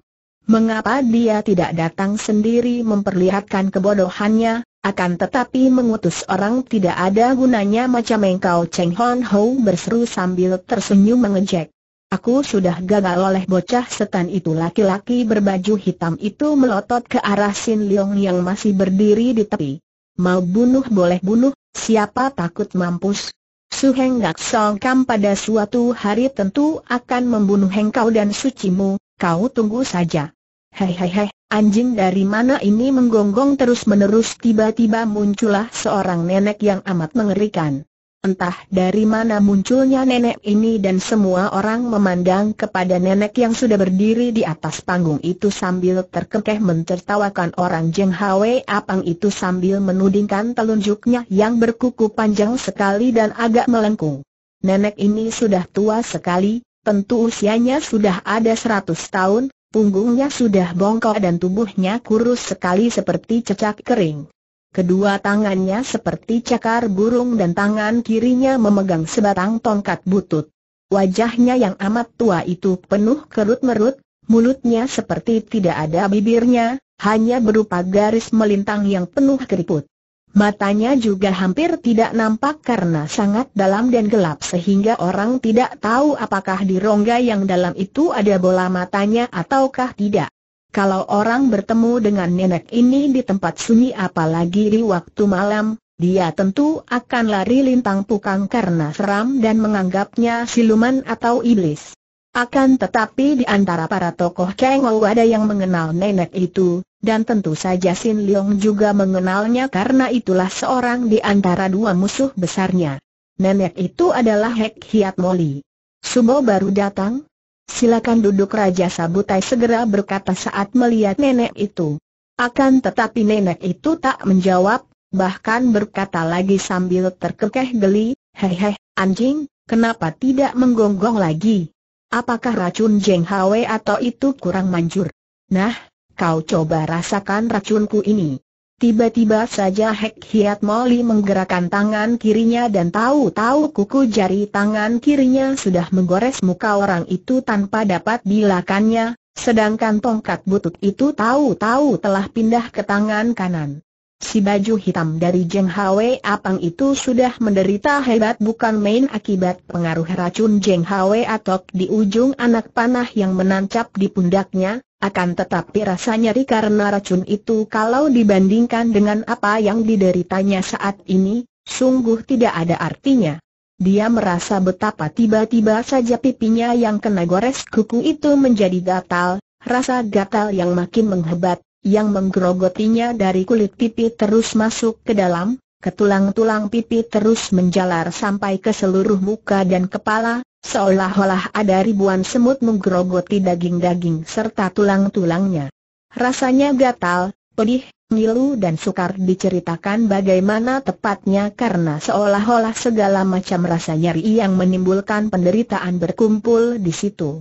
Mengapa dia tidak datang sendiri memperlihatkan kebodohannya, akan tetapi mengutus orang tidak ada gunanya macam engkau Cheng Hon Ho berseru sambil tersenyum mengejek. Aku sudah gagal oleh bocah setan itu laki-laki berbaju hitam itu melotot ke arah Sin Leong yang masih berdiri di tepi. Mau bunuh boleh bunuh, siapa takut mampus. Su Heng Gak songkam pada suatu hari tentu akan membunuh engkau dan sucimu, kau tunggu saja. Hei hei hei, anjing dari mana ini menggonggong terus-menerus tiba-tiba muncullah seorang nenek yang amat mengerikan. Entah dari mana munculnya nenek ini dan semua orang memandang kepada nenek yang sudah berdiri di atas panggung itu sambil terkekeh mentertawakan orang Jeng Hwe Apang itu sambil menudingkan telunjuknya yang berkuku panjang sekali dan agak melengkung. Nenek ini sudah tua sekali, tentu usianya sudah ada seratus tahun, punggungnya sudah bongkok dan tubuhnya kurus sekali seperti cecak kering. Kedua tangannya seperti cakar burung dan tangan kirinya memegang sebatang tongkat butut. Wajahnya yang amat tua itu penuh kerut-merut, mulutnya seperti tidak ada bibirnya, hanya berupa garis melintang yang penuh keriput. Matanya juga hampir tidak nampak karena sangat dalam dan gelap sehingga orang tidak tahu apakah di rongga yang dalam itu ada bola matanya ataukah tidak. Kalau orang bertemu dengan nenek ini di tempat sunyi apalagi di waktu malam, dia tentu akan lari lintang pukang karena seram dan menganggapnya siluman atau iblis. Akan tetapi di antara para tokoh Kengou ada yang mengenal nenek itu, dan tentu saja Sin Leong juga mengenalnya karena itulah seorang di antara dua musuh besarnya. Nenek itu adalah Hek Hiat Moli. Subo baru datang, Silakan duduk Raja Sabutai segera berkata saat melihat nenek itu. Akan tetapi nenek itu tak menjawab, bahkan berkata lagi sambil terkekeh geli, hei, anjing, kenapa tidak menggonggong lagi? Apakah racun Jeng Hwe atau itu kurang manjur? Nah, kau coba rasakan racunku ini. Tiba-tiba saja Hek Hiat Moli menggerakkan tangan kirinya dan tahu-tahu kuku jari tangan kirinya sudah menggores muka orang itu tanpa dapat dilakannya, sedangkan tongkat butut itu tahu-tahu telah pindah ke tangan kanan. Si baju hitam dari Jeng Hwe Apang itu sudah menderita hebat bukan main akibat pengaruh racun Jeng Hwe atau di ujung anak panah yang menancap di pundaknya, akan tetapi rasa nyeri karena racun itu kalau dibandingkan dengan apa yang dideritanya saat ini, sungguh tidak ada artinya. Dia merasa betapa tiba-tiba saja pipinya yang kena gores kuku itu menjadi gatal, rasa gatal yang makin menghebat, yang menggerogotinya dari kulit pipi terus masuk ke dalam, ketulang tulang-tulang pipi terus menjalar sampai ke seluruh muka dan kepala, seolah-olah ada ribuan semut menggerogoti daging-daging serta tulang-tulangnya. Rasanya gatal, pedih, ngilu dan sukar diceritakan bagaimana tepatnya karena seolah-olah segala macam rasa nyeri yang menimbulkan penderitaan berkumpul di situ.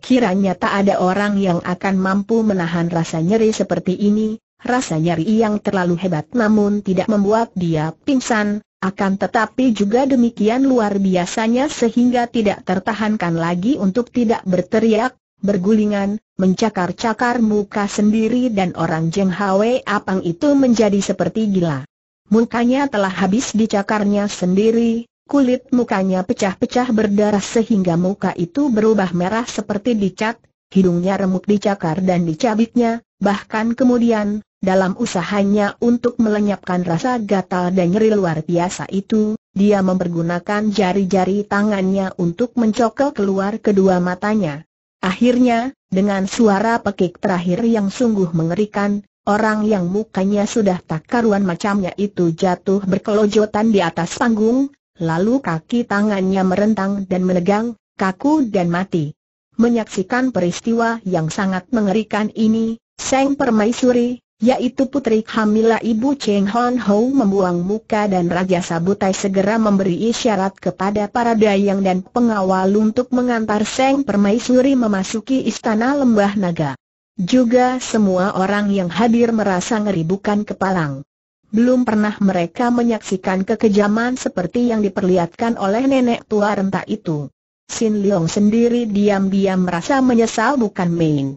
Kiranya tak ada orang yang akan mampu menahan rasa nyeri seperti ini, rasa nyeri yang terlalu hebat namun tidak membuat dia pingsan, akan tetapi juga demikian luar biasanya sehingga tidak tertahankan lagi untuk tidak berteriak, bergulingan, mencakar-cakar muka sendiri dan orang Jeng Hwe Apang itu menjadi seperti gila. Mukanya telah habis dicakarnya sendiri, kulit mukanya pecah-pecah berdarah sehingga muka itu berubah merah seperti dicat, hidungnya remuk dicakar dan dicabiknya, bahkan kemudian, dalam usahanya untuk melenyapkan rasa gatal dan nyeri luar biasa itu, dia mempergunakan jari-jari tangannya untuk mencokel keluar kedua matanya. Akhirnya, dengan suara pekik terakhir yang sungguh mengerikan, orang yang mukanya sudah tak karuan macamnya itu jatuh berkelojotan di atas panggung, lalu kaki tangannya merentang dan menegang, kaku dan mati. Menyaksikan peristiwa yang sangat mengerikan ini, Seng Permaisuri, yaitu putri Hamila ibu Cheng Hon Ho membuang muka dan Raja Sabutai segera memberi isyarat kepada para dayang dan pengawal untuk mengantar Seng Permaisuri memasuki istana lembah naga. Juga semua orang yang hadir merasa ngeri bukan kepalang. Belum pernah mereka menyaksikan kekejaman seperti yang diperlihatkan oleh nenek tua renta itu. Sin Leong sendiri diam-diam merasa menyesal bukan main.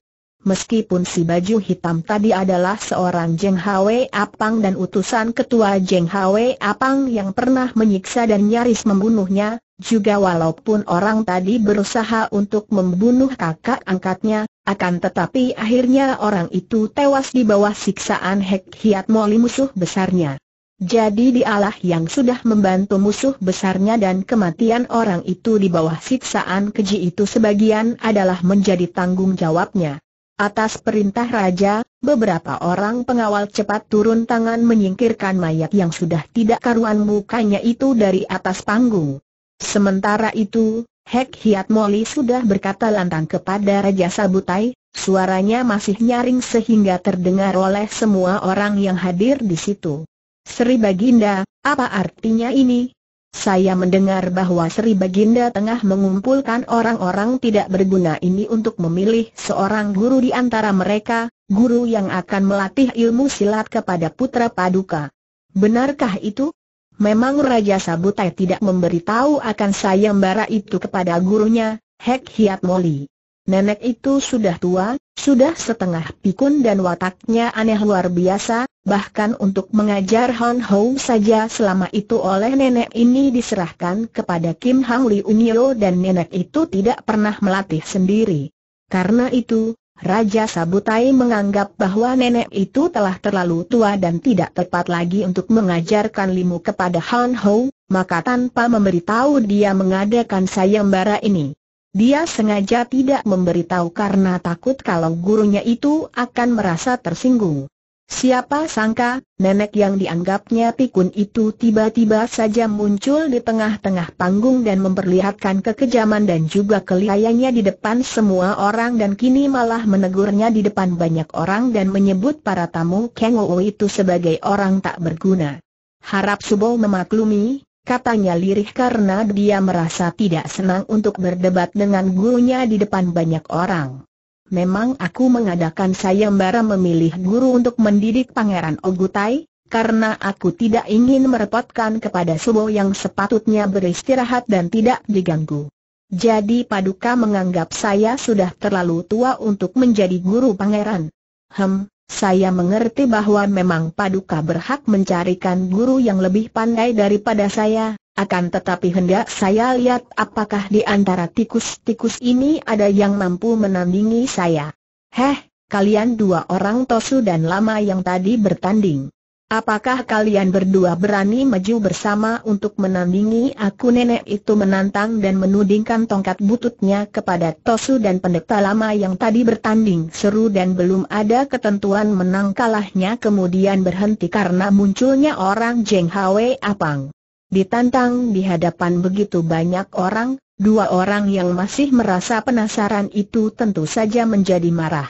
Meskipun si baju hitam tadi adalah seorang Jeng Hwe Apang dan utusan ketua Jeng Hwe Apang yang pernah menyiksa dan nyaris membunuhnya, juga walaupun orang tadi berusaha untuk membunuh kakak angkatnya, akan tetapi akhirnya orang itu tewas di bawah siksaan Hek Hiat Moli musuh besarnya. Jadi dialah yang sudah membantu musuh besarnya dan kematian orang itu di bawah siksaan keji itu sebagian adalah menjadi tanggung jawabnya. Atas perintah Raja, beberapa orang pengawal cepat turun tangan menyingkirkan mayat yang sudah tidak karuan mukanya itu dari atas panggung. Sementara itu, Hek Hiat Moli sudah berkata lantang kepada Raja Sabutai, suaranya masih nyaring sehingga terdengar oleh semua orang yang hadir di situ. Sri Baginda, apa artinya ini? Saya mendengar bahwa Sri Baginda tengah mengumpulkan orang-orang tidak berguna ini untuk memilih seorang guru di antara mereka, guru yang akan melatih ilmu silat kepada putra paduka. Benarkah itu? Memang Raja Sabutai tidak memberitahu akan sayembara itu kepada gurunya, Hek Hiat Moli. Nenek itu sudah tua, sudah setengah pikun dan wataknya aneh luar biasa, bahkan untuk mengajar Han Ho saja selama itu oleh nenek ini diserahkan kepada Kim Hang Li Unyo dan nenek itu tidak pernah melatih sendiri. Karena itu, Raja Sabutai menganggap bahwa nenek itu telah terlalu tua dan tidak tepat lagi untuk mengajarkan limu kepada Han Ho. maka tanpa memberitahu dia mengadakan sayembara ini. Dia sengaja tidak memberitahu karena takut kalau gurunya itu akan merasa tersinggung. Siapa sangka, nenek yang dianggapnya pikun itu tiba-tiba saja muncul di tengah-tengah panggung dan memperlihatkan kekejaman dan juga kelihayannya di depan semua orang dan kini malah menegurnya di depan banyak orang dan menyebut para tamu Keng itu sebagai orang tak berguna. Harap Subo memaklumi, Katanya lirih karena dia merasa tidak senang untuk berdebat dengan gurunya di depan banyak orang. Memang aku mengadakan sayembara memilih guru untuk mendidik Pangeran Ogutai, karena aku tidak ingin merepotkan kepada Subo yang sepatutnya beristirahat dan tidak diganggu. Jadi Paduka menganggap saya sudah terlalu tua untuk menjadi guru pangeran. Hem, saya mengerti bahwa memang Paduka berhak mencarikan guru yang lebih pandai daripada saya, akan tetapi hendak saya lihat apakah di antara tikus-tikus ini ada yang mampu menandingi saya. Heh, kalian dua orang Tosu dan Lama yang tadi bertanding. Apakah kalian berdua berani maju bersama untuk menandingi aku nenek itu menantang dan menudingkan tongkat bututnya kepada Tosu dan pendeta lama yang tadi bertanding seru dan belum ada ketentuan menang kalahnya kemudian berhenti karena munculnya orang Jeng Hwe Apang. Ditantang di hadapan begitu banyak orang, dua orang yang masih merasa penasaran itu tentu saja menjadi marah.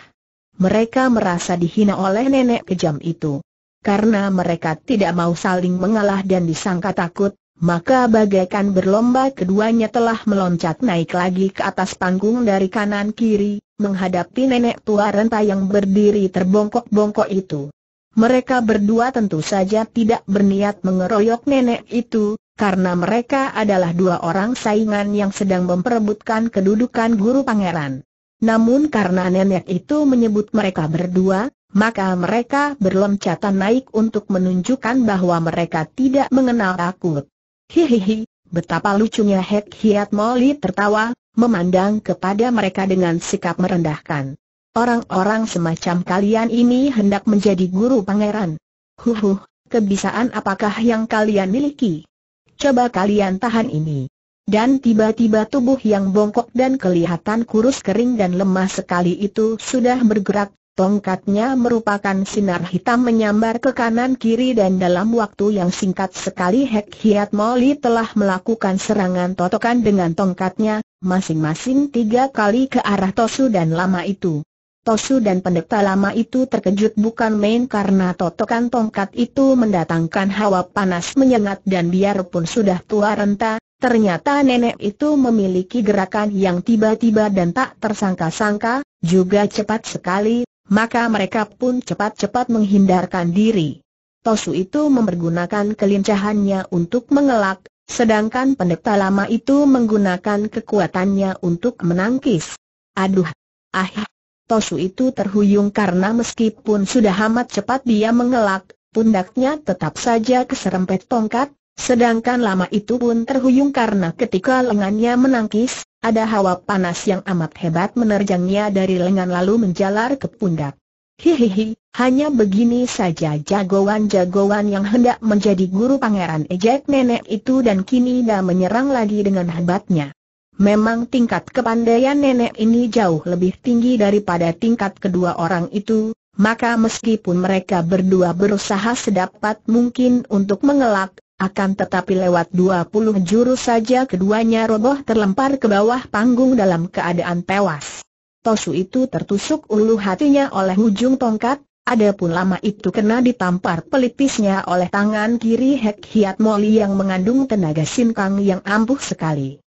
Mereka merasa dihina oleh nenek kejam itu karena mereka tidak mau saling mengalah dan disangka takut, maka bagaikan berlomba keduanya telah meloncat naik lagi ke atas panggung dari kanan kiri, menghadapi nenek tua renta yang berdiri terbongkok-bongkok itu. Mereka berdua tentu saja tidak berniat mengeroyok nenek itu, karena mereka adalah dua orang saingan yang sedang memperebutkan kedudukan guru pangeran. Namun karena nenek itu menyebut mereka berdua, maka mereka berloncatan naik untuk menunjukkan bahwa mereka tidak mengenal aku. Hihihi, betapa lucunya Hek Hiat Moli tertawa, memandang kepada mereka dengan sikap merendahkan. Orang-orang semacam kalian ini hendak menjadi guru pangeran. Huhuh, kebisaan apakah yang kalian miliki? Coba kalian tahan ini. Dan tiba-tiba tubuh yang bongkok dan kelihatan kurus kering dan lemah sekali itu sudah bergerak, Tongkatnya merupakan sinar hitam menyambar ke kanan-kiri dan dalam waktu yang singkat sekali Hek Hiat Moli telah melakukan serangan totokan dengan tongkatnya, masing-masing tiga kali ke arah Tosu dan Lama itu. Tosu dan pendeta lama itu terkejut bukan main karena totokan tongkat itu mendatangkan hawa panas menyengat dan biarpun sudah tua renta, ternyata nenek itu memiliki gerakan yang tiba-tiba dan tak tersangka-sangka, juga cepat sekali, maka mereka pun cepat-cepat menghindarkan diri. Tosu itu mempergunakan kelincahannya untuk mengelak, sedangkan pendeta lama itu menggunakan kekuatannya untuk menangkis. Aduh, ah, Tosu itu terhuyung karena meskipun sudah amat cepat dia mengelak, pundaknya tetap saja keserempet tongkat, sedangkan lama itu pun terhuyung karena ketika lengannya menangkis, ada hawa panas yang amat hebat menerjangnya dari lengan lalu menjalar ke pundak. Hihihi, hanya begini saja jagoan-jagoan yang hendak menjadi guru pangeran ejek nenek itu dan kini dah menyerang lagi dengan hebatnya. Memang tingkat kepandaian nenek ini jauh lebih tinggi daripada tingkat kedua orang itu, maka meskipun mereka berdua berusaha sedapat mungkin untuk mengelak, akan tetapi lewat dua puluh jurus saja keduanya roboh terlempar ke bawah panggung dalam keadaan tewas. Tosu itu tertusuk ulu hatinya oleh ujung tongkat, adapun lama itu kena ditampar pelipisnya oleh tangan kiri Hek Hiat Moli yang mengandung tenaga sinkang yang ampuh sekali.